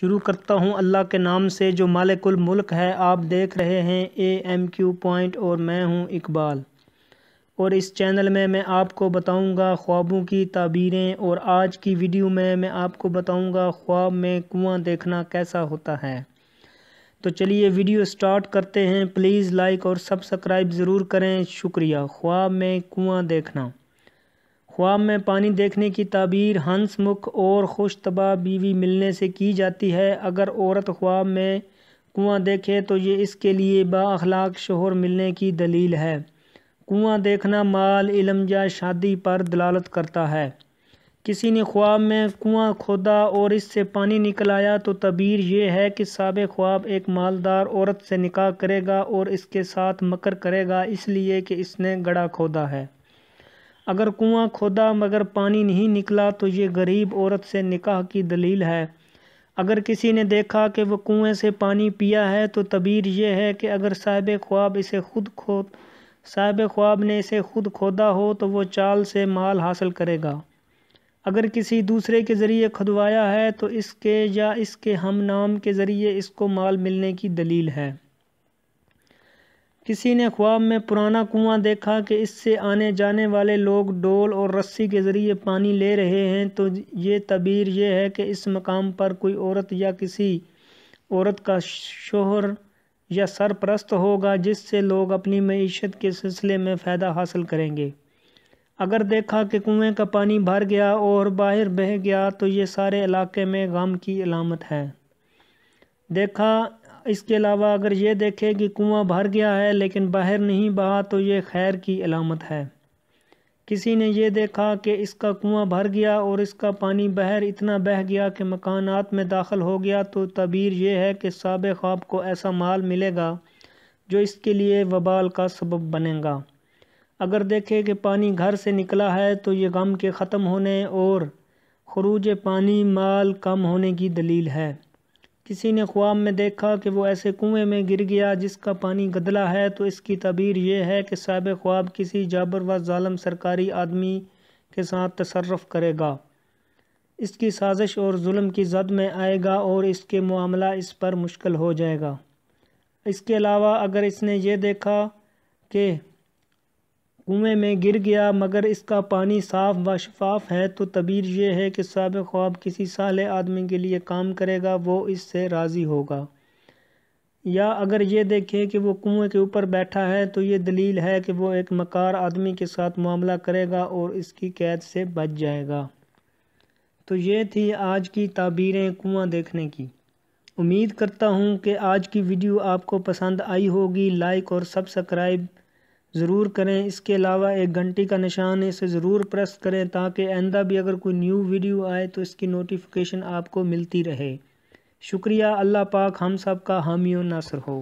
शुरू करता हूं अल्लाह के नाम से जो मालिकुल मुल्क है आप देख रहे हैं ए एम क्यू पॉइंट और मैं हूं इकबाल और इस चैनल में मैं आपको बताऊंगा ख्वाबों की ताबीरें और आज की वीडियो में मैं आपको बताऊंगा ख्वाब में कुआं देखना कैसा होता है तो चलिए वीडियो स्टार्ट करते हैं प्लीज़ लाइक और सब्सक्राइब ज़रूर करें शुक्रिया ख्वाब में कुआँ देखना ख्वाब में पानी देखने की ताबीर हंसमुख और खुशतबा बीवी मिलने से की जाती है अगर औरत ख्वाब में कुआं देखे तो ये इसके लिए बाखलाक शोहर मिलने की दलील है कुआं देखना माल इलम या शादी पर दलालत करता है किसी ने ख्वाब में कुआं खोदा और इससे पानी निकल आया तो तबीर यह है कि साब ख्वाब एक मालदार औरत से निकाह करेगा और इसके साथ मकर करेगा इसलिए कि इसने गड़ा खोदा है अगर कुआं खोदा मगर पानी नहीं निकला तो ये गरीब औरत से निकाह की दलील है अगर किसी ने देखा कि वह कुएं से पानी पिया है तो तबीर यह है कि अगर साहिब ख्वाब इसे खुद खो साहब ख्वाब ने इसे खुद खोदा हो तो वो चाल से माल हासिल करेगा अगर किसी दूसरे के ज़रिए खुदवाया है तो इसके या इसके हम नाम के ज़रिए इसको माल मिलने की दलील है किसी ने ख्वाब में पुराना कुआं देखा कि इससे आने जाने वाले लोग डोल और रस्सी के ज़रिए पानी ले रहे हैं तो ये तबीर यह है कि इस मकाम पर कोई औरत या किसी औरत का शोहर या सरप्रस्त होगा जिससे लोग अपनी मीशत के सिलसिले में फ़ायदा हासिल करेंगे अगर देखा कि कुएं का पानी भर गया और बाहर बह गया तो ये सारे इलाके में गम की अलामत है देखा इसके अलावा अगर ये देखे कि कुआं भर गया है लेकिन बाहर नहीं बहा तो ये खैर की अलामत है किसी ने यह देखा कि इसका कुआं भर गया और इसका पानी बहर इतना बह गया कि मकानात में दाखिल हो गया तो तबीर यह है कि साब ख्वाब को ऐसा माल मिलेगा जो इसके लिए वबाल का सबब बनेगा अगर देखे कि पानी घर से निकला है तो ये गम के ख़त्म होने और खरूज पानी माल कम होने की दलील है किसी ने ख्वाब में देखा कि वो ऐसे कुएं में गिर गया जिसका पानी गदला है तो इसकी तबीर यह है कि साहब ख्वाब किसी जाबर व ालम सरकारी आदमी के साथ तसरफ़ करेगा इसकी साजिश और जुल्म की जद में आएगा और इसके मामला इस पर मुश्किल हो जाएगा इसके अलावा अगर इसने ये देखा कि कुएँ में गिर गया मगर इसका पानी साफ व शफाफ है तो तबीर यह है कि साब ख्वाब किसी साल आदमी के लिए काम करेगा वो इससे राज़ी होगा या अगर ये देखें कि वो कुएँ के ऊपर बैठा है तो ये दलील है कि वो एक मकार आदमी के साथ मामला करेगा और इसकी कैद से बच जाएगा तो ये थी आज की ताबीरें कुआँ देखने की उम्मीद करता हूँ कि आज की वीडियो आपको पसंद आई होगी लाइक और सब्सक्राइब ज़रूर करें इसके अलावा एक घंटी का निशान है इसे ज़रूर प्रेस करें ताकि आइंदा भी अगर कोई न्यू वीडियो आए तो इसकी नोटिफिकेशन आपको मिलती रहे शुक्रिया अल्लाह पाक हम सब का हामी नासर हो